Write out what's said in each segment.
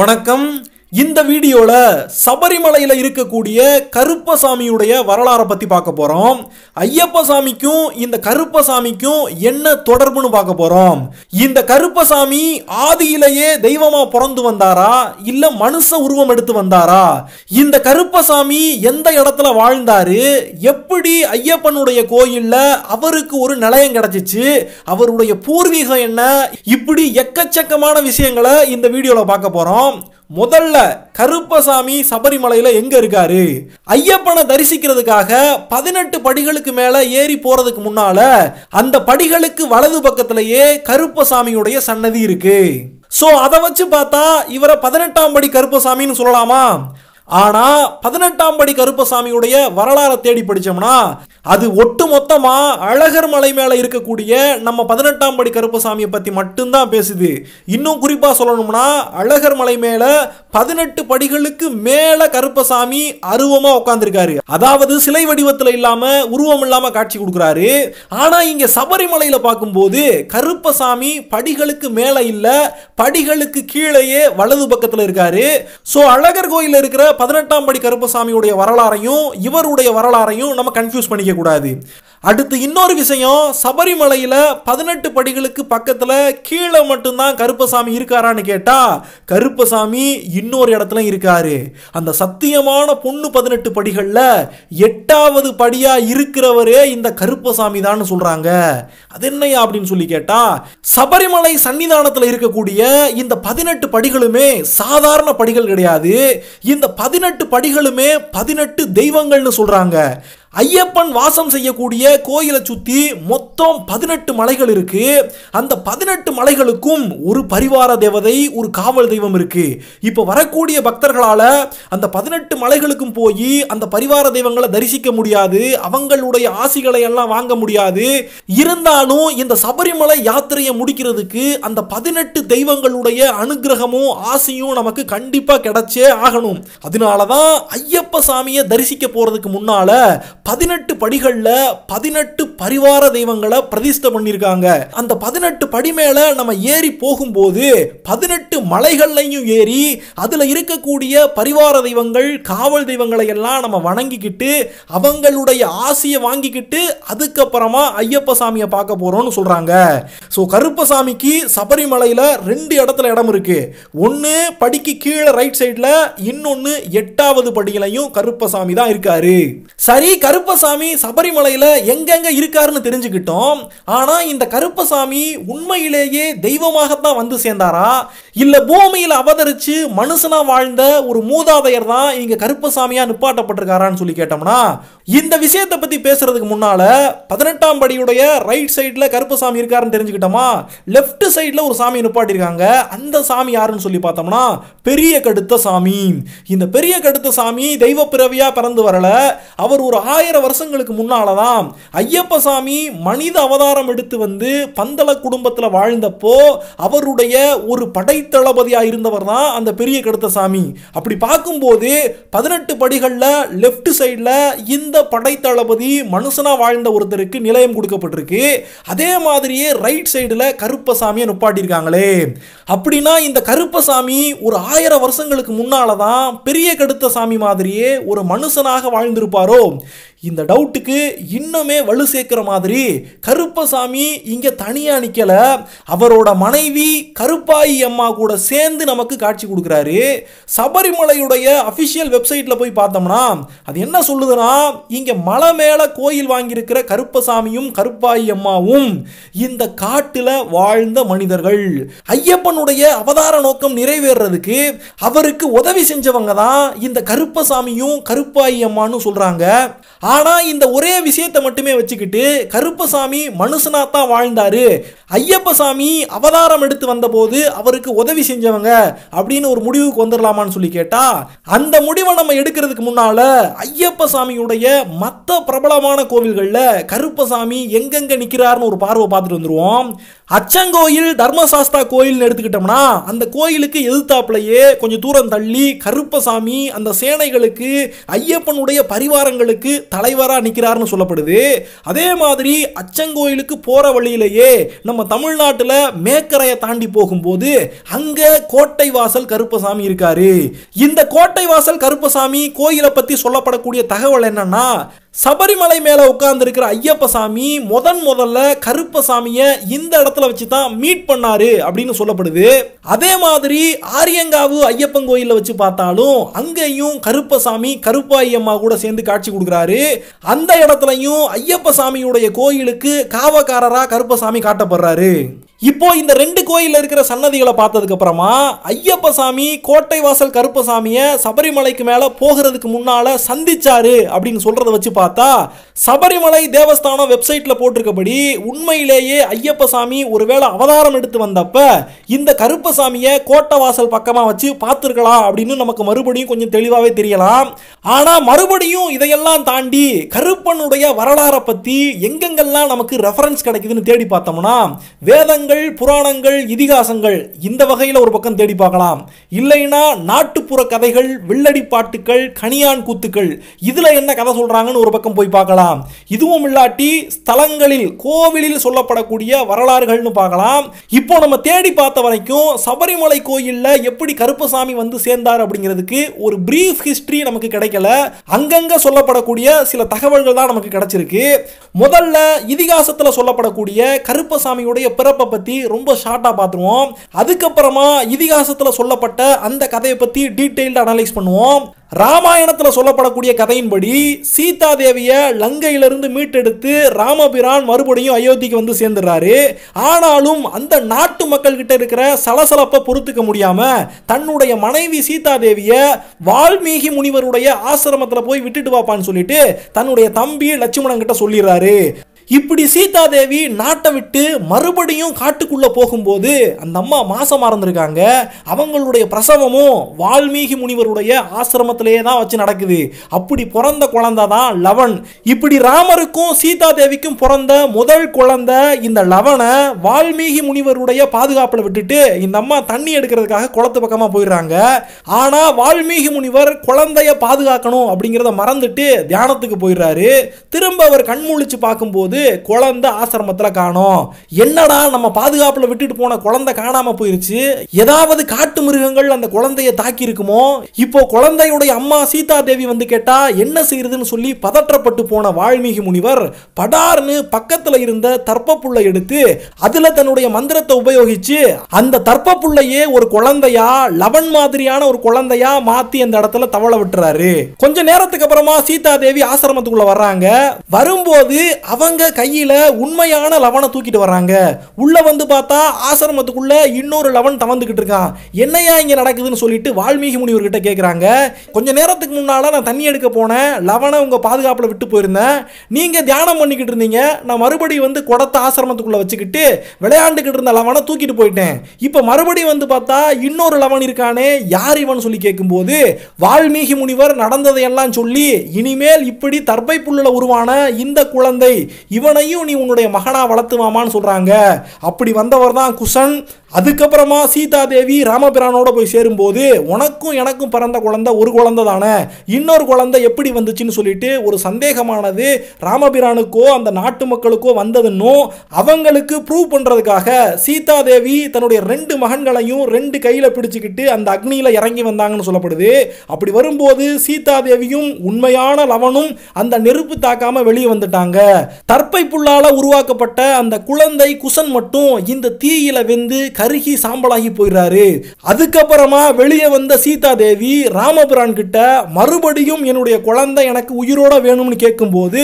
வணக்கம் இந்த வீடியோவில் சபரிமலையில் இருக்கக்கூடிய கருப்பசாமியுடைய வரலாறை பற்றி பார்க்க போகிறோம் ஐயப்ப சாமிக்கும் இந்த கருப்பசாமிக்கும் என்ன தொடர்புன்னு பார்க்க போகிறோம் இந்த கருப்பசாமி ஆதியிலேயே தெய்வமாக பிறந்து வந்தாரா இல்லை மனுஷ உருவம் எடுத்து வந்தாரா இந்த கருப்பசாமி எந்த இடத்துல வாழ்ந்தாரு எப்படி ஐயப்பனுடைய கோயிலில் அவருக்கு ஒரு நிலையம் கிடைச்சிச்சு அவருடைய பூர்வீகம் என்ன இப்படி எக்கச்சக்கமான விஷயங்களை இந்த வீடியோவில் பார்க்க போகிறோம் முதல்ல கருப்பசாமி சபரிமலையில் எங்கே இருக்காரு ஐயப்பனை தரிசிக்கிறதுக்காக பதினெட்டு படிகளுக்கு மேலே ஏறி போகிறதுக்கு முன்னால் அந்த படிகளுக்கு வலது பக்கத்திலேயே கருப்பசாமியுடைய சன்னதி இருக்கு ஸோ அதை வச்சு பார்த்தா இவரை பதினெட்டாம் படி கருப்பசாமின்னு சொல்லலாமா ஆனால் பதினெட்டாம் படி கருப்பசாமியுடைய வரலாறை தேடி படித்தோம்னா அது ஒட்டு மொத்தமாக அழகர் மலை மேலே இருக்கக்கூடிய நம்ம பதினெட்டாம் படி கருப்பசாமியை பற்றி மட்டும்தான் பேசுது இன்னும் குறிப்பாக சொல்லணும்னா அழகர் மலை மேலே பதினெட்டு படிகளுக்கு மேலே கருப்பசாமி அருவமாக உட்காந்துருக்காரு அதாவது சிலை வடிவத்தில் இல்லாமல் உருவம் இல்லாமல் காட்சி கொடுக்குறாரு ஆனால் இங்கே சபரிமலையில் பார்க்கும்போது கருப்பசாமி படிகளுக்கு மேலே இல்லை படிகளுக்கு கீழேயே வலது பக்கத்தில் இருக்காரு ஸோ அழகர் கோயிலில் இருக்கிற பதினெட்டாம் படி கருப்பசாமியுடைய வரலாறையும் இவருடைய வரலாறையும் நம்ம கன்ஃபியூஸ் பண்ணிக்க கூடாது அடுத்து இன்னொரு விஷயம் சபரிமலையில் பதினெட்டு படிகளுக்கு பக்கத்தில் கீழே மட்டும்தான் கருப்பசாமி இருக்காரான்னு கேட்டால் கருப்பசாமி இன்னொரு இடத்துல இருக்காரு அந்த சத்தியமான பொண்ணு பதினெட்டு படிகளில் எட்டாவது படியாக இருக்கிறவரே இந்த கருப்பசாமி தான் சொல்கிறாங்க அது என்னையா அப்படின்னு சொல்லி கேட்டால் சபரிமலை சன்னிதானத்தில் இருக்கக்கூடிய இந்த பதினெட்டு படிகளுமே சாதாரண படிகள் கிடையாது இந்த பதினெட்டு படிகளுமே பதினெட்டு தெய்வங்கள்னு சொல்கிறாங்க ஐயப்பன் வாசம் செய்யக்கூடிய கோயிலை சுற்றி மொத்தம் பதினெட்டு மலைகள் இருக்கு அந்த பதினெட்டு மலைகளுக்கும் ஒரு பரிவார தேவதை ஒரு காவல் தெய்வம் இருக்கு இப்போ வரக்கூடிய பக்தர்களால் அந்த பதினெட்டு மலைகளுக்கும் போய் அந்த பரிவார தெய்வங்களை தரிசிக்க முடியாது அவங்களுடைய ஆசிகளை எல்லாம் வாங்க முடியாது இருந்தாலும் இந்த சபரிமலை யாத்திரையை முடிக்கிறதுக்கு அந்த பதினெட்டு தெய்வங்களுடைய அனுகிரகமும் ஆசையும் நமக்கு கண்டிப்பாக கிடைச்சே ஆகணும் அதனால தான் ஐயப்ப சாமியை தரிசிக்க போகிறதுக்கு முன்னால் பதினெட்டு படிகளில் பதினெட்டு பரிவார தெய்வங்களை பிரதிஷ்ட பண்ணியிருக்காங்க அந்த பதினெட்டு படி மேலே நம்ம ஏறி போகும்போது பதினெட்டு மலைகள்லையும் ஏறி அதில் இருக்கக்கூடிய பரிவார தெய்வங்கள் காவல் தெய்வங்களை எல்லாம் நம்ம வணங்கிக்கிட்டு அவங்களுடைய ஆசையை வாங்கிக்கிட்டு அதுக்கப்புறமா ஐயப்ப சாமியை பார்க்க போகிறோம்னு சொல்றாங்க ஸோ கருப்பசாமிக்கு சபரிமலையில ரெண்டு இடத்துல இடம் இருக்கு ஒன்று படிக்கு கீழே ரைட் சைடில் இன்னொன்று எட்டாவது படியிலையும் கருப்பசாமி தான் இருக்காரு சரி கருப்பசாமி சபரிமலையில் எங்கெங்க இருக்காருன்னு தெரிஞ்சுக்கிட்டோம் ஆனால் இந்த கருப்பசாமி உண்மையிலேயே தெய்வமாகத்தான் வந்து சேர்ந்தாரா இல்லை பூமியில் அவதரித்து மனுஷனாக வாழ்ந்த ஒரு மூதாதையர் தான் இங்கே கருப்பசாமியாக நிப்பாட்டப்பட்டிருக்காரான்னு சொல்லி கேட்டோம்னா இந்த விஷயத்தை பற்றி பேசுறதுக்கு முன்னால் பதினெட்டாம் படியுடைய ரைட் சைடில் கருப்பசாமி இருக்காருன்னு தெரிஞ்சுக்கிட்டோமா லெஃப்ட் சைடில் ஒரு சாமி நிப்பாட்டியிருக்காங்க அந்த சாமி யாருன்னு சொல்லி பார்த்தோம்னா பெரிய கடுத்த சாமி இந்த பெரிய கடுத்த சாமி தெய்வ பிறவியாக பிறந்து வரல அவர் ஒரு ஆறு ஆயிரம் வருஷங்களுக்கு முன்னால தான் ஐயப்ப சாமி மனித அவதாரம் எடுத்து வந்து பந்தள குடும்பத்தில் வாழ்ந்தப்போ அவருடைய ஒரு படைத்தளபதியாக இருந்தவர் தான் அந்த பெரிய கடுத்த சாமி அப்படி பார்க்கும்போது பதினெட்டு படிகளில் லெஃப்ட் சைடில் இந்த படைத்தளபதி மனுஷனாக வாழ்ந்த ஒருத்தருக்கு நிலையம் கொடுக்கப்பட்டிருக்கு அதே மாதிரியே ரைட் சைடில் கருப்பசாமியை நுப்பாட்டியிருக்காங்களே அப்படின்னா இந்த கருப்பசாமி ஒரு ஆயிரம் வருஷங்களுக்கு முன்னால தான் பெரிய கடுத்த சாமி மாதிரியே ஒரு மனுஷனாக வாழ்ந்திருப்பாரோ இந்த டவுட்டுக்கு இன்னுமே வலு சேர்க்கிற மாதிரி கருப்பசாமி இங்கே தனியாக நிற்கலை அவரோட மனைவி கருப்பாயி அம்மா கூட சேர்ந்து நமக்கு காட்சி கொடுக்குறாரு சபரிமலையுடைய அஃபிஷியல் வெப்சைட்டில் போய் பார்த்தோம்னா அது என்ன சொல்லுதுன்னா இங்கே மலை மேலே கோயில் வாங்கியிருக்கிற கருப்பசாமியும் கருப்பாயி அம்மாவும் இந்த காட்டில் வாழ்ந்த மனிதர்கள் ஐயப்பனுடைய அவதார நோக்கம் நிறைவேறதுக்கு அவருக்கு உதவி செஞ்சவங்க தான் இந்த கருப்பசாமியும் கருப்பாயி அம்மான்னு சொல்கிறாங்க ஆனா இந்த ஒரே விஷயத்தை மட்டுமே வச்சுக்கிட்டு கருப்பசாமி மனுஷனா தான் வாழ்ந்தாரு ஐயப்பசாமி அவதாரம் எடுத்து வந்தபோது அவருக்கு உதவி செஞ்சவங்க அப்படின்னு ஒரு முடிவுக்கு வந்துடலாமான்னு சொல்லி கேட்டா அந்த முடிவை நம்ம எடுக்கிறதுக்கு ஐயப்ப ஐயப்பசாமியுடைய மத்த பிரபலமான கோவில்கள்ல கருப்பசாமி எங்கெங்க நிக்கிறார்னு ஒரு பார்வை பார்த்துட்டு வந்துருவோம் அச்சங்கோயில் தர்மசாஸ்தா கோயில்னு எடுத்துக்கிட்டோம்னா அந்த கோயிலுக்கு எதிர்த்தாப்புலையே கொஞ்சம் தூரம் தள்ளி கருப்பசாமி அந்த சேனைகளுக்கு ஐயப்பனுடைய பரிவாரங்களுக்கு தலை தலைவராக நிற்கிறார்னு சொல்லப்படுது அதே மாதிரி அச்சங்கோயிலுக்கு போகிற வழியிலேயே நம்ம தமிழ்நாட்டில் மேக்கரையை தாண்டி போகும்போது அங்கே கோட்டை வாசல் கருப்பசாமி இருக்காரு இந்த கோட்டை வாசல் கருப்பசாமி கோயிலை பற்றி சொல்லப்படக்கூடிய தகவல் என்னன்னா சபரிமலை மேலே இருக்கிற ஐயப்ப சாமி முதன் முதல்ல கருப்ப சாமியை இந்த இடத்துல வச்சு தான் மீட் பண்ணாரு அப்படின்னு சொல்லப்படுது அதே மாதிரி ஆரியங்காவு ஐயப்பன் கோயிலில் வச்சு பார்த்தாலும் அங்கேயும் கருப்ப சாமி கருப்பாயம்மா கூட சேர்ந்து காட்சி கொடுக்குறாரு அந்த இடத்துலையும் ஐயப்ப சாமியுடைய கோயிலுக்கு காவக்காரராக கருப்பசாமி காட்டப்படுறாரு இப்போ இந்த ரெண்டு கோயிலில் இருக்கிற சன்னதிகளை பார்த்ததுக்கு அப்புறமா ஐயப்ப சாமி கோட்டை வாசல் கருப்பசாமியை சபரிமலைக்கு மேலே போகிறதுக்கு முன்னால் சந்திச்சாரு அப்படின்னு சொல்கிறத வச்சு பார்த்தா சபரிமலை தேவஸ்தானம் வெப்சைட்டில் போட்டிருக்கபடி உண்மையிலேயே ஐயப்ப சாமி ஒருவேளை அவதாரம் எடுத்து வந்தப்ப இந்த கருப்பசாமியை கோட்டை வாசல் பக்கமாக வச்சு பார்த்துருக்கலாம் அப்படின்னு நமக்கு மறுபடியும் கொஞ்சம் தெளிவாகவே தெரியலாம் ஆனால் மறுபடியும் இதையெல்லாம் தாண்டி கருப்பனுடைய வரலாறை பற்றி எங்கெங்கெல்லாம் நமக்கு ரெஃபரன்ஸ் கிடைக்குதுன்னு தேடி பார்த்தோம்னா வேதங்கள் புதினங்கள் புராணங்கள் இதிகாசங்கள் இந்த வகையில் ஒரு பக்கம் தேடி பார்க்கலாம் இல்லைனா நாட்டுப்புற கதைகள் வில்லடி பாட்டுக்கள் கனியான் கூத்துக்கள் இதில் என்ன கதை சொல்கிறாங்கன்னு ஒரு பக்கம் போய் பார்க்கலாம் இதுவும் இல்லாட்டி ஸ்தலங்களில் கோவிலில் சொல்லப்படக்கூடிய வரலாறுகள்னு பார்க்கலாம் இப்போ நம்ம தேடி பார்த்த வரைக்கும் சபரிமலை கோயிலில் எப்படி கருப்பசாமி வந்து சேர்ந்தார் அப்படிங்கிறதுக்கு ஒரு பிரீஃப் ஹிஸ்ட்ரி நமக்கு கிடைக்கல அங்கங்கே சொல்லப்படக்கூடிய சில தகவல்கள் தான் நமக்கு கிடைச்சிருக்கு முதல்ல இதிகாசத்தில் சொல்லப்படக்கூடிய கருப்பசாமியுடைய பிறப்பை பற்றி ரொம்ப ஷார்ட்டாக பார்த்துருவோம் அதுக்கப்புறமா இதிகாசத்தில் சொல்லப்பட்ட அந்த கதையை பற்றி டீட்டெயில்டு அனலைஸ் பண்ணுவோம் ராமாயணத்தில் சொல்லப்படக்கூடிய கதையின்படி சீதா தேவியை லங்கையிலிருந்து மீட்டெடுத்து ராமபிரான் மறுபடியும் அயோத்திக்கு வந்து சேர்ந்துடுறாரு ஆனாலும் அந்த நாட்டு மக்கள்கிட்ட இருக்கிற சலசலப்பை பொறுத்துக்க முடியாமல் தன்னுடைய மனைவி சீதா தேவியை வால்மீகி முனிவருடைய ஆசிரமத்தில் போய் விட்டுட்டு வாப்பான்னு சொல்லிட்டு தன்னுடைய தம்பி லட்சுமணன் கிட்ட சொல்லிடுறாரு இப்படி சீதாதேவி நாட்டை விட்டு மறுபடியும் காட்டுக்குள்ளே போகும்போது அந்த அம்மா மாசமாக இருந்திருக்காங்க அவங்களுடைய பிரசவமும் வால்மீகி முனிவருடைய ஆசிரமத்திலேயே தான் வச்சு நடக்குது அப்படி பிறந்த குழந்தை தான் லவன் இப்படி ராமருக்கும் சீதாதேவிக்கும் பிறந்த முதல் குழந்தை இந்த லவனை வால்மீகி முனிவருடைய பாதுகாப்பில் விட்டுட்டு இந்த அம்மா தண்ணி எடுக்கிறதுக்காக குளத்து பக்கமாக போயிடுறாங்க ஆனால் வால்மீகி முனிவர் குழந்தைய பாதுகாக்கணும் அப்படிங்கிறத மறந்துட்டு தியானத்துக்கு போயிடுறாரு திரும்ப அவர் கண்மூழிச்சு பார்க்கும்போது வந்து குழந்த ஆசிரமத்தில் காணும் என்னடா நம்ம பாதுகாப்பில் விட்டுட்டு போன குழந்தை காணாம போயிருச்சு ஏதாவது காட்டு மிருகங்கள் அந்த குழந்தைய தாக்கி இருக்குமோ இப்போ குழந்தையுடைய அம்மா சீதா தேவி வந்து கேட்டா என்ன செய்யறதுன்னு சொல்லி பதற்றப்பட்டு போன வால்மீகி முனிவர் படார்னு பக்கத்தில் இருந்த தற்பப்புள்ள எடுத்து அதுல தன்னுடைய மந்திரத்தை உபயோகிச்சு அந்த தர்ப்புள்ளையே ஒரு குழந்தையா லவன் மாதிரியான ஒரு குழந்தையா மாத்தி அந்த இடத்துல தவள விட்டுறாரு கொஞ்ச நேரத்துக்கு அப்புறமா சீதா தேவி ஆசிரமத்துக்குள்ள வர்றாங்க வரும்போது அவங்க கையில் உண்மையான லவனை தூக்கிட்டு வர்றாங்க உள்ளே வந்து பார்த்தா ஆசிரமத்துக்குள்ளே இன்னொரு லவன் தவந்துக்கிட்டு இருக்கான் என்னையா இங்கே நடக்குதுன்னு சொல்லிட்டு வால்மீகி முனிவர்கிட்ட கேட்குறாங்க கொஞ்ச நேரத்துக்கு முன்னால் நான் தண்ணி எடுக்க போனேன் லவனை உங்கள் பாதுகாப்பில் விட்டு போயிருந்தேன் நீங்கள் தியானம் பண்ணிக்கிட்டு இருந்தீங்க நான் மறுபடியும் வந்து குடத்த ஆசிரமத்துக்குள்ளே வச்சுக்கிட்டு விளையாண்டுக்கிட்டு இருந்த லவனை தூக்கிட்டு போயிட்டேன் இப்போ மறுபடியும் வந்து பார்த்தா இன்னொரு லவன் இருக்கானே யார் இவன் சொல்லி கேட்கும்போது வால்மீகி முனிவர் நடந்ததையெல்லாம் சொல்லி இனிமேல் இப்படி தர்பை புல்லில் உருவான இந்த குழந்தை இவனையும் நீ உன்னுடைய மகனாக வளர்த்துவாமான்னு சொல்கிறாங்க அப்படி வந்தவர் தான் குஷன் அதுக்கப்புறமா சீதா தேவி ராமபிரானோட போய் சேரும்போது உனக்கும் எனக்கும் பிறந்த குழந்தை ஒரு குழந்தை தானே இன்னொரு குழந்தை எப்படி வந்துச்சுன்னு சொல்லிட்டு ஒரு சந்தேகமானது ராமபிரானுக்கோ அந்த நாட்டு மக்களுக்கோ வந்ததுன்னு அவங்களுக்கு ப்ரூவ் பண்ணுறதுக்காக தேவி தன்னுடைய ரெண்டு மகன்களையும் ரெண்டு கையில் பிடிச்சிக்கிட்டு அந்த அக்னியில் இறங்கி வந்தாங்கன்னு சொல்லப்படுது அப்படி வரும்போது சீதா தேவியும் உண்மையான லவனும் அந்த நெருப்பு தாக்காமல் வெளியே வந்துட்டாங்க தற்பை புல்லால் உருவாக்கப்பட்ட அந்த குழந்தை குசன் மட்டும் இந்த தீயில வெந்து கருகி சாம்பலாகி போயிடுறாரு அதுக்கப்புறமா வெளியே வந்த சீதா தேவி ராமபிரான் கிட்ட மறுபடியும் என்னுடைய குழந்தை எனக்கு உயிரோட வேணும்னு கேட்கும்போது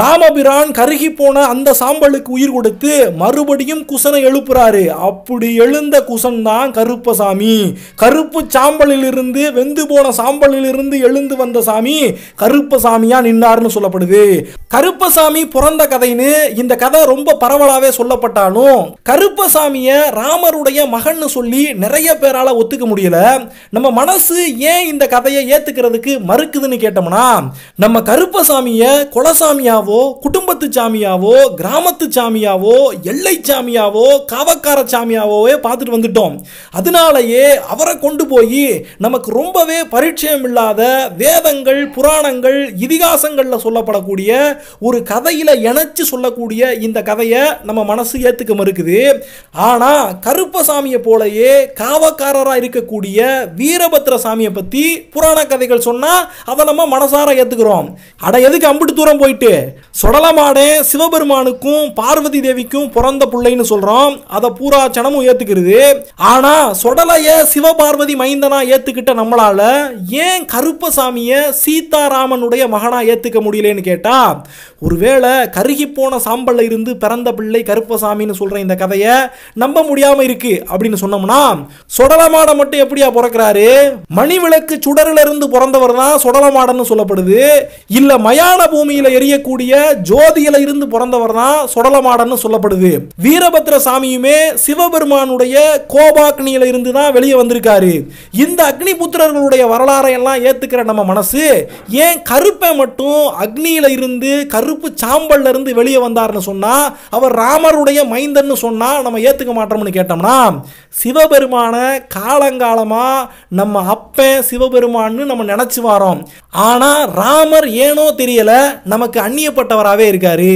ராமபிரான் கருகி போன அந்த சாம்பலுக்கு உயிர் கொடுத்து மறுபடியும் குசனை எழுப்புறாரு அப்படி எழுந்த குசன் தான் கருப்பசாமி கருப்பு சாம்பலில் இருந்து வெந்து போன சாம்பலில் இருந்து எழுந்து வந்த சாமி கருப்பசாமியா நின்னார்னு சொல்லப்படுது கருப்பசாமி பிறந்த கதைன்னு இந்த கதை ரொம்ப பரவலாவே சொல்லப்பட்டாலும் கருப்பசாமிய ராமர் கணவருடைய மகன் சொல்லி நிறைய பேரால் ஒத்துக்க முடியல நம்ம மனசு ஏன் இந்த கதையை ஏற்றுக்கிறதுக்கு மறுக்குதுன்னு கேட்டோம்னா நம்ம கருப்பசாமியை குலசாமியாவோ குடும்பத்து சாமியாவோ கிராமத்து சாமியாவோ எல்லை சாமியாவோ காவக்கார சாமியாவோவே பார்த்துட்டு வந்துட்டோம் அதனாலயே அவரை கொண்டு போய் நமக்கு ரொம்பவே பரிச்சயம் இல்லாத வேதங்கள் புராணங்கள் இதிகாசங்களில் சொல்லப்படக்கூடிய ஒரு கதையில் இணைச்சு சொல்லக்கூடிய இந்த கதையை நம்ம மனசு ஏற்றுக்க மறுக்குது ஆனால் கரு கருப்பசாமியை போலயே காவக்காரரா இருக்கக்கூடிய வீரபத்ர சாமியை பத்தி புராண கதைகள் சொன்னா அதை நம்ம மனசார ஏத்துக்கிறோம் அட எதுக்கு அம்பிட்டு தூரம் போயிட்டு சொடலமாடே சிவபெருமானுக்கும் பார்வதி தேவிக்கும் பிறந்த பிள்ளைன்னு சொல்றோம் அதை பூரா சனமும் ஏத்துக்கிறது ஆனா சொடலைய சிவபார்வதி மைந்தனா ஏத்துக்கிட்ட நம்மளால ஏன் கருப்பசாமிய சீதாராமனுடைய மகனா ஏத்துக்க முடியலன்னு கேட்டா ஒருவேளை கருகி போன சாம்பல்ல இருந்து பிறந்த பிள்ளை கருப்பசாமின்னு சொல்ற இந்த கதையை நம்ப முடியாம இருக்கு அப்படின்னு சொன்னோம்னா சொடலமாடம் மட்டும் எப்படியா பிறக்கிறாரு மணிவிளக்கு சுடரில் இருந்து பிறந்தவர் தான் சொடலமாடன்னு சொல்லப்படுது இல்ல மயான பூமியில எரியக்கூடிய ஜோதியில இருந்து பிறந்தவர் தான் சுடலமாடன்னு சொல்லப்படுது வீரபத்ர சாமியுமே சிவபெருமானுடைய கோபாக்னியில இருந்து தான் வெளியே வந்திருக்காரு இந்த அக்னி புத்திரர்களுடைய வரலாறை எல்லாம் ஏத்துக்கிற நம்ம மனசு ஏன் கருப்பை மட்டும் அக்னியில இருந்து கருப்பு சாம்பல்ல இருந்து வெளியே வந்தார்னு சொன்னா அவர் ராமருடைய மைந்தன்னு சொன்னா நம்ம ஏத்துக்க மாட்டோம்னு கேட்டோம் பார்த்தோம்னா சிவபெருமானை காலங்காலமாக நம்ம அப்பன் சிவபெருமான்னு நம்ம நினச்சி வரோம் ஆனால் ராமர் ஏனோ தெரியல நமக்கு அந்நியப்பட்டவராகவே இருக்காரு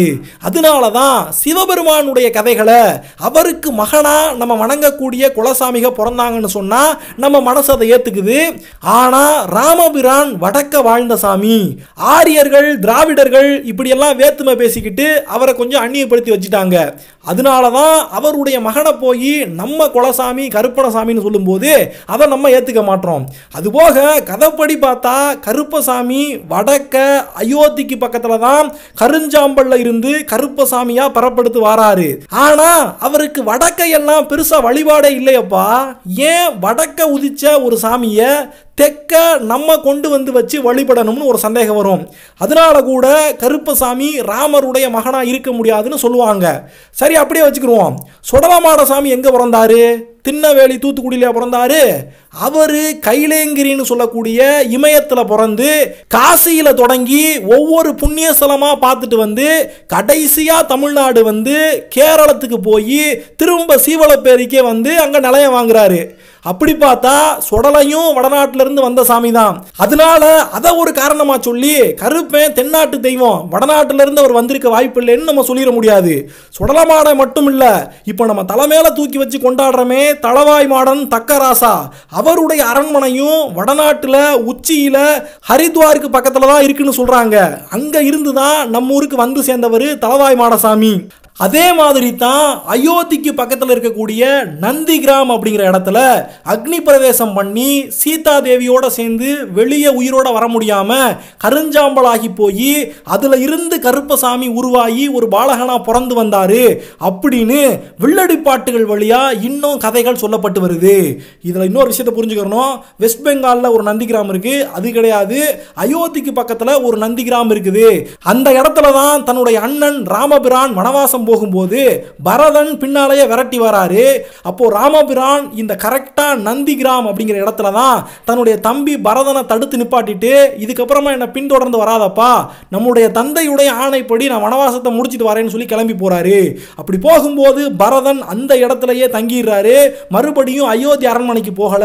அதனால தான் சிவபெருமானுடைய கதைகளை அவருக்கு மகனாக நம்ம வணங்கக்கூடிய குலசாமிக பிறந்தாங்கன்னு சொன்னால் நம்ம மனசு அதை ஏற்றுக்குது ஆனால் ராமபிரான் வடக்க வாழ்ந்த சாமி ஆரியர்கள் திராவிடர்கள் இப்படியெல்லாம் வேத்துமை பேசிக்கிட்டு அவரை கொஞ்சம் அந்நியப்படுத்தி வச்சுட்டாங்க அதனால தான் அவருடைய மகனை போய் நம்ம குலசாமி கருப்பணசாமின்னு சொல்லும்போது அதை நம்ம ஏற்றுக்க மாட்டோம் அதுபோக கதைப்படி பார்த்தா கருப்ப கருப்பசாமி வடக்க அயோத்திக்கு பக்கத்துல தான் கருஞ்சாம்பல்ல இருந்து கருப்பசாமியா பரப்படுத்து வாராரு ஆனா அவருக்கு வடக்க எல்லாம் பெருசா வழிபாடே இல்லையப்பா ஏன் வடக்க உதிச்ச ஒரு சாமிய தெக்க நம்ம கொண்டு வந்து வச்சு வழிபடணும்னு ஒரு சந்தேகம் வரும் அதனால கூட கருப்பசாமி ராமருடைய மகனாக இருக்க முடியாதுன்னு சொல்லுவாங்க சரி அப்படியே வச்சுக்கிடுவோம் சுடலமாட சாமி எங்கே பிறந்தாரு திண்ணவேலி தூத்துக்குடியில் பிறந்தாரு அவர் கைலேங்கிரின்னு சொல்லக்கூடிய இமயத்தில் பிறந்து காசியில் தொடங்கி ஒவ்வொரு புண்ணியஸ்தலமாக பார்த்துட்டு வந்து கடைசியாக தமிழ்நாடு வந்து கேரளத்துக்கு போய் திரும்ப சீவளப்பேரிக்கே வந்து அங்கே நிலையம் வாங்குறாரு அப்படி பார்த்தா சுடலையும் வடநாட்டிலிருந்து வந்த சாமி தான் அதனால அதை ஒரு காரணமாக சொல்லி கருப்பேன் தென்னாட்டு தெய்வம் வடநாட்டிலிருந்து அவர் வந்திருக்க வாய்ப்பு இல்லைன்னு நம்ம சொல்லிட முடியாது சுடல மாடை மட்டும் இல்லை இப்போ நம்ம தலைமையில தூக்கி வச்சு கொண்டாடுறமே தளவாய் மாடன் தக்கராசா அவருடைய அரண்மனையும் வடநாட்டில் உச்சியில் ஹரித்வாருக்கு பக்கத்தில் தான் இருக்குன்னு சொல்கிறாங்க அங்கே இருந்து தான் நம்ம ஊருக்கு வந்து சேர்ந்தவர் தளவாய் மாடசாமி அதே மாதிரி தான் அயோத்திக்கு பக்கத்தில் இருக்கக்கூடிய நந்திகிராம் அப்படிங்கிற இடத்துல அக்னி பிரவேசம் பண்ணி சீதா தேவியோட சேர்ந்து வெளியே உயிரோட வர முடியாமல் கருஞ்சாம்பலாகி போய் அதுல இருந்து கருப்பசாமி உருவாகி ஒரு பாலகனா பிறந்து வந்தாரு அப்படின்னு வில்லடி பாட்டுகள் இன்னும் கதைகள் சொல்லப்பட்டு வருது இதுல இன்னொரு விஷயத்தை புரிஞ்சுக்கணும் வெஸ்ட் பெங்காலில் ஒரு நந்திகிராம் இருக்கு அது கிடையாது அயோத்திக்கு பக்கத்தில் ஒரு நந்திகிராம் இருக்குது அந்த இடத்துல தான் தன்னுடைய அண்ணன் ராமபிரான் வனவாசம் யுத்தம் போகும்போது பரதன் பின்னாலேயே விரட்டி வராரு அப்போ ராமபிரான் இந்த கரெக்டாக நந்தி கிராம் அப்படிங்கிற இடத்துல தான் தன்னுடைய தம்பி பரதனை தடுத்து நிப்பாட்டிட்டு இதுக்கப்புறமா என்னை பின்தொடர்ந்து வராதப்பா நம்முடைய தந்தையுடைய ஆணைப்படி நான் வனவாசத்தை முடிச்சுட்டு வரேன்னு சொல்லி கிளம்பி போறாரு அப்படி போகும்போது பரதன் அந்த இடத்துலயே தங்கிடுறாரு மறுபடியும் அயோத்தி அரண்மனைக்கு போகல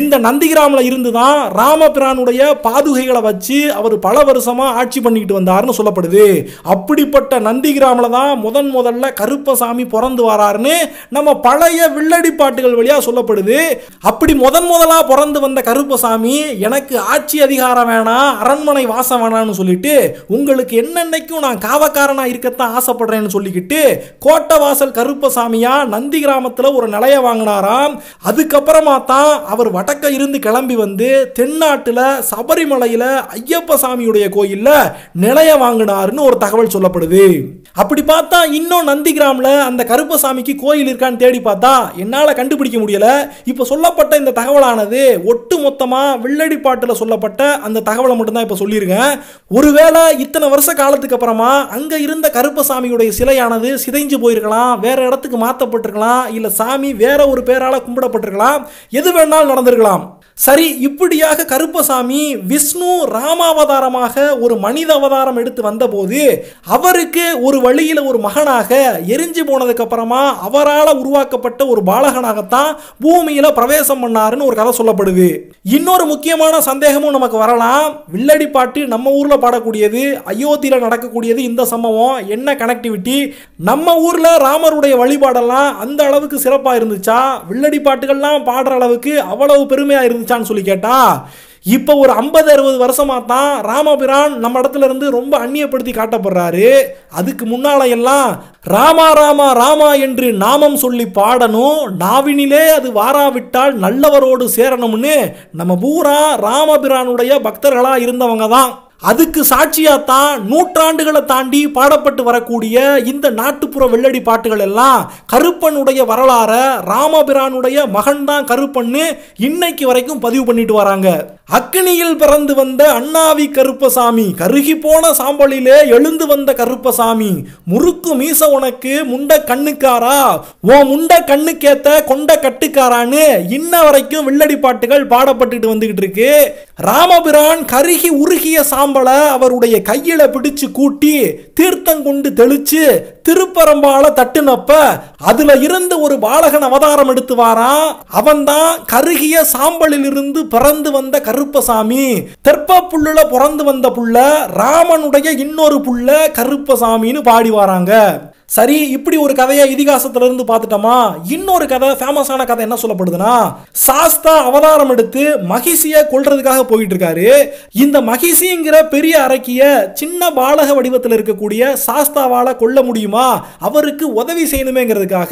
இந்த நந்திகிராமில் இருந்து தான் ராமபிரானுடைய பாதுகைகளை வச்சு அவர் பல வருஷமா ஆட்சி பண்ணிக்கிட்டு வந்தார் சொல்லப்படுது அப்படிப்பட்ட நந்திகிராமில் தான் முதல் முதன் முதல்ல கருப்பசாமி பிறந்து வராருன்னு நம்ம பழைய வில்லடி பாட்டுகள் சொல்லப்படுது அப்படி முதன் முதலா பிறந்து வந்த கருப்பசாமி எனக்கு ஆட்சி அதிகாரம் வேணாம் அரண்மனை வாசம் வேணான்னு சொல்லிட்டு உங்களுக்கு என்னென்னைக்கும் நான் காவக்காரனா இருக்கத்தான் ஆசைப்படுறேன்னு சொல்லிக்கிட்டு கோட்டை வாசல் கருப்பசாமியா நந்தி கிராமத்தில் ஒரு நிலைய வாங்கினாராம் அதுக்கப்புறமா தான் அவர் வடக்க இருந்து கிளம்பி வந்து தென்னாட்டில் சபரிமலையில் ஐயப்ப சாமியுடைய கோயிலில் நிலைய வாங்கினாருன்னு ஒரு தகவல் சொல்லப்படுது அப்படி பார்த்தா இன்னும் நந்திகிராமில் அந்த கருப்பசாமிக்கு கோயில் இருக்கான்னு தேடி பார்த்தா என்னால் கண்டுபிடிக்க முடியலை இப்போ சொல்லப்பட்ட இந்த தகவலானது ஒட்டு மொத்தமாக வெள்ளடிப்பாட்டில் சொல்லப்பட்ட அந்த தகவலை மட்டும்தான் இப்போ சொல்லியிருக்கேன் ஒருவேளை இத்தனை வருஷ காலத்துக்கு அப்புறமா அங்கே இருந்த கருப்பசாமியுடைய சிலையானது சிதைஞ்சு போயிருக்கலாம் வேறு இடத்துக்கு மாற்றப்பட்டிருக்கலாம் இல்லை சாமி வேற ஒரு பேரால் கும்பிடப்பட்டிருக்கலாம் எது வேணாலும் நடந்திருக்கலாம் சரி இப்படியாக கருப்பசாமி விஷ்ணு ராமாவதாரமாக ஒரு மனித அவதாரம் எடுத்து வந்தபோது அவருக்கு ஒரு வழியில் ஒரு மகனாக எரிஞ்சு போனதுக்கப்புறமா அவரால் உருவாக்கப்பட்ட ஒரு பாலகனாகத்தான் பூமியில் பிரவேசம் பண்ணாருன்னு ஒரு கதை சொல்லப்படுது இன்னொரு முக்கியமான சந்தேகமும் நமக்கு வரலாம் வில்லடி பாட்டு நம்ம ஊரில் பாடக்கூடியது அயோத்தியில் நடக்கக்கூடியது இந்த சம்பவம் என்ன கனெக்டிவிட்டி நம்ம ஊரில் ராமருடைய வழிபாடெல்லாம் அந்த அளவுக்கு சிறப்பாக இருந்துச்சா வில்லடி பாட்டுகள்லாம் பாடுற அளவுக்கு அவ்வளவு பெருமையாக இருந்துச்சு இருந்துச்சான்னு சொல்லி கேட்டா இப்போ ஒரு ஐம்பது அறுபது வருஷமா தான் ராமபிரான் நம்ம இடத்துல இருந்து ரொம்ப அந்நியப்படுத்தி காட்டப்படுறாரு அதுக்கு முன்னால எல்லாம் ராமா ராமா ராமா என்று நாமம் சொல்லி பாடணும் நாவினிலே அது வாராவிட்டால் நல்லவரோடு சேரணும்னு நம்ம பூரா ராமபிரானுடைய பக்தர்களாக இருந்தவங்க தான் அதுக்கு சாட்சியாகத்தான் நூற்றாண்டுகளை தாண்டி பாடப்பட்டு வரக்கூடிய இந்த நாட்டுப்புற வெள்ளடி பாட்டுகள் எல்லாம் கருப்பனுடைய வரலாறை ராமபிரானுடைய மகன் தான் கருப்பன்னு இன்னைக்கு வரைக்கும் பதிவு பண்ணிட்டு வராங்க அக்னியில் பிறந்து வந்த அண்ணாவி கருப்பசாமி கருகி போன சாம்பலிலே எழுந்து வந்த கருப்பசாமி முறுக்கு மீச உனக்கு முண்ட கண்ணுக்காரா ஓ முண்ட கண்ணுக்கேத்த கொண்ட கட்டுக்காரான்னு இன்ன வரைக்கும் வில்லடி பாட்டுகள் பாடப்பட்டுட்டு வந்துகிட்டு இருக்கு ராமபிரான் கருகி உருகிய சாம்பலை அவருடைய கையில பிடிச்சு கூட்டி தீர்த்தம் கொண்டு தெளிச்சு திருப்பரம்பால தட்டுனப்ப அதுல இருந்து ஒரு பாலகன் அவதாரம் எடுத்து வாரான் அவன் தான் கருகிய சாம்பலில் இருந்து பிறந்து வந்த கருப்பசாமி தெற்ப புள்ளுல பிறந்து வந்த புள்ள ராமனுடைய இன்னொரு புள்ள கருப்பசாமின்னு பாடி வராங்க சரி இப்படி ஒரு கதையை இதிகாசத்துல இருந்து பார்த்துட்டோமா இன்னொரு கதை ஃபேமஸான கதை என்ன சொல்லப்படுதுன்னா சாஸ்தா அவதாரம் எடுத்து மகிஷிய கொள்றதுக்காக போயிட்டு இருக்காரு இந்த மகிஷிங்கிற பெரிய அரக்கிய சின்ன பாலக வடிவத்தில் இருக்கக்கூடிய சாஸ்தாவால கொல்ல முடியுமா அவருக்கு உதவி செய்யணுமேங்கிறதுக்காக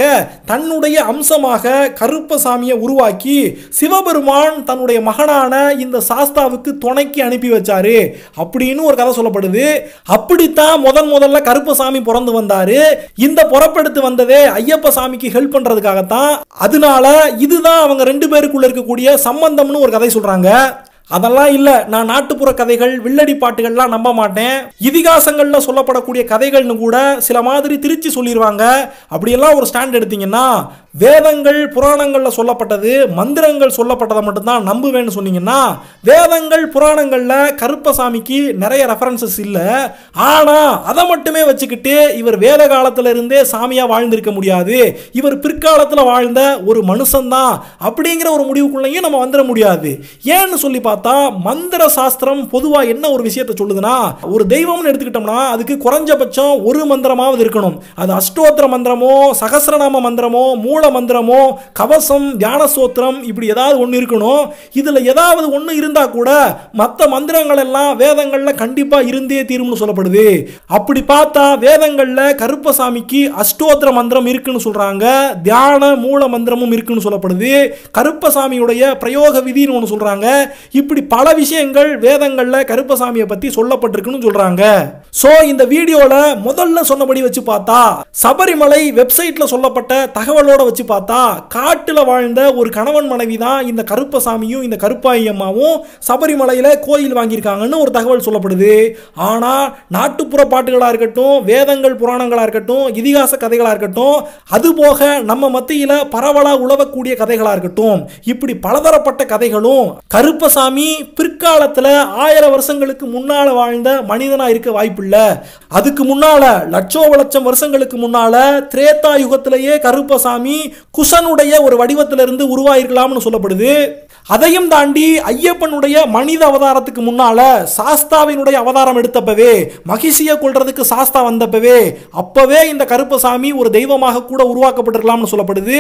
தன்னுடைய அம்சமாக கருப்பசாமியை உருவாக்கி சிவபெருமான் தன்னுடைய மகனான இந்த சாஸ்தாவுக்கு துணைக்கி அனுப்பி வச்சாரு அப்படின்னு ஒரு கதை சொல்லப்படுது அப்படித்தான் முதன் முதல்ல கருப்பசாமி பிறந்து வந்தாரு இந்த புறப்படுத்து வந்ததே ஐயப்ப சாமிக்கு ஹெல்ப் பண்றதுக்காகத்தான் அதனால இதுதான் அவங்க ரெண்டு பேருக்குள்ள இருக்கக்கூடிய சம்பந்தம்னு ஒரு கதை சொல்கிறாங்க அதெல்லாம் இல்லை நான் நாட்டுப்புற கதைகள் வில்லடி பாட்டுகள்லாம் நம்ப மாட்டேன் இதிகாசங்களில் சொல்லப்படக்கூடிய கதைகள்னு கூட சில மாதிரி திருச்சி சொல்லிடுவாங்க அப்படியெல்லாம் ஒரு ஸ்டாண்ட் எடுத்தீங்கன்னா வேதங்கள் புராணங்களில் சொல்லப்பட்டது மந்திரங்கள் சொல்லப்பட்டதை மட்டும்தான் நம்புவேன்னு சொன்னீங்கன்னா வேதங்கள் புராணங்களில் கருப்பசாமிக்கு நிறைய ரெஃபரன்சஸ் இல்லை ஆனால் அதை மட்டுமே வச்சுக்கிட்டு இவர் வேத காலத்தில் இருந்தே சாமியாக வாழ்ந்திருக்க முடியாது இவர் பிற்காலத்தில் வாழ்ந்த ஒரு மனுஷன்தான் அப்படிங்கிற ஒரு முடிவுக்குள்ளேயும் நம்ம வந்துட முடியாது ஏன்னு சொல்லி பார்த்தோம் பார்த்தா மந்திர சாஸ்திரம் பொதுவாக என்ன ஒரு விஷயத்தை சொல்லுதுன்னா ஒரு தெய்வம்னு எடுத்துக்கிட்டோம்னா அதுக்கு குறைஞ்சபட்சம் ஒரு மந்திரமாவது இருக்கணும் அது அஷ்டோத்திர மந்திரமோ சகசிரநாம மந்திரமோ மூல மந்திரமோ கவசம் தியான சோத்திரம் இப்படி ஏதாவது ஒன்று இருக்கணும் இதில் ஏதாவது ஒன்று இருந்தால் கூட மற்ற மந்திரங்கள் எல்லாம் வேதங்களில் கண்டிப்பாக இருந்தே தீரும்னு சொல்லப்படுது அப்படி பார்த்தா வேதங்களில் கருப்பசாமிக்கு அஷ்டோத்திர மந்திரம் இருக்குன்னு சொல்கிறாங்க தியான மூல மந்திரமும் இருக்குன்னு சொல்லப்படுது கருப்பசாமியுடைய பிரயோக விதின்னு ஒன்று சொல்கிறாங்க இப்படி இப்படி பல விஷயங்கள் வேதங்களில் கருப்பசாமியை பற்றி சொல்லப்பட்டிருக்குன்னு சொல்கிறாங்க ஸோ இந்த வீடியோவில் முதல்ல சொன்னபடி வச்சு பார்த்தா சபரிமலை வெப்சைட்டில் சொல்லப்பட்ட தகவலோட வச்சு பார்த்தா காட்டில் வாழ்ந்த ஒரு கணவன் மனைவி தான் இந்த கருப்பசாமியும் இந்த கருப்பாயி அம்மாவும் சபரிமலையில் கோயில் வாங்கியிருக்காங்கன்னு ஒரு தகவல் சொல்லப்படுது ஆனால் நாட்டுப்புற பாட்டுகளாக இருக்கட்டும் வேதங்கள் புராணங்களாக இருக்கட்டும் இதிகாச கதைகளாக இருக்கட்டும் அதுபோக நம்ம மத்தியில் பரவலாக உழவக்கூடிய கதைகளாக இருக்கட்டும் இப்படி பலதரப்பட்ட கதைகளும் கருப்பசாமி சாமி பிற்காலத்தில் ஆயிரம் வருஷங்களுக்கு முன்னால் வாழ்ந்த மனிதனாக இருக்க வாய்ப்பில்லை அதுக்கு முன்னால் லட்சோ லட்சம் வருஷங்களுக்கு முன்னால் திரேதா யுகத்திலேயே கருப்பசாமி குஷனுடைய ஒரு வடிவத்திலிருந்து உருவாயிருக்கலாம்னு சொல்லப்படுது அதையும் தாண்டி ஐயப்பனுடைய மனித அவதாரத்துக்கு முன்னால சாஸ்தாவினுடைய அவதாரம் எடுத்தப்பவே மகிஷியை கொள்றதுக்கு சாஸ்தா வந்தப்பவே அப்பவே இந்த கருப்பசாமி ஒரு தெய்வமாக கூட உருவாக்கப்பட்டிருக்கலாம்னு சொல்லப்படுது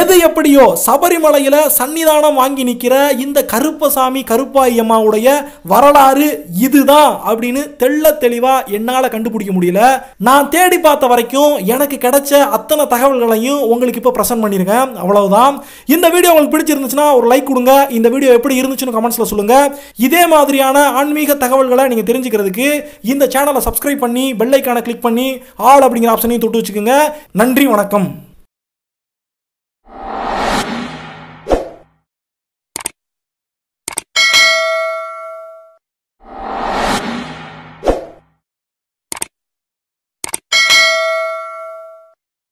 எது எப்படியோ சபரிமலையில சன்னிதானம் வாங்கி நிற்கிற இந்த கருப்பசாமி கருப்பாயம்மாவுடைய வரலாறு இதுதான் அப்படின்னு தெள்ள தெளிவா என்னால் கண்டுபிடிக்க முடியல நான் தேடி பார்த்த வரைக்கும் எனக்கு கிடைச்ச அத்தனை தகவல்களையும் உங்களுக்கு இப்போ ப்ரெசென்ட் பண்ணியிருக்கேன் அவ்வளவுதான் இந்த வீடியோ உங்களுக்கு பிடிச்சிருந்துச்சுன்னா ஒரு லைக் கொடுங்க இந்த வீடியோ எப்படி இருந்துச்சுன்னு கமெண்ட்ஸில் சொல்லுங்கள் இதே மாதிரியான ஆன்மீக தகவல்களை நீங்கள் தெரிஞ்சுக்கிறதுக்கு இந்த சேனலை சப்ஸ்கிரைப் பண்ணி பெல்லைக்கான கிளிக் பண்ணி ஆல் அப்படிங்கிற ஆப்ஷனையும் தொட்டு வச்சுக்கோங்க நன்றி வணக்கம்